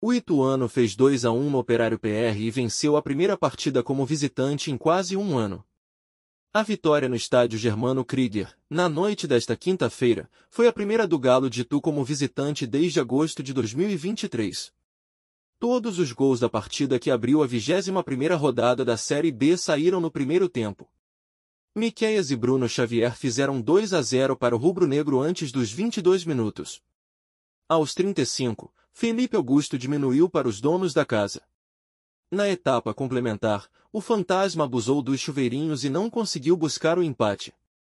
O Ituano fez 2 a 1 no Operário PR e venceu a primeira partida como visitante em quase um ano. A vitória no estádio Germano Krieger, na noite desta quinta-feira, foi a primeira do Galo de Itu como visitante desde agosto de 2023. Todos os gols da partida que abriu a 21ª rodada da Série B saíram no primeiro tempo. Miqueias e Bruno Xavier fizeram 2 a 0 para o rubro-negro antes dos 22 minutos. Aos 35, Felipe Augusto diminuiu para os donos da casa. Na etapa complementar, o fantasma abusou dos chuveirinhos e não conseguiu buscar o empate.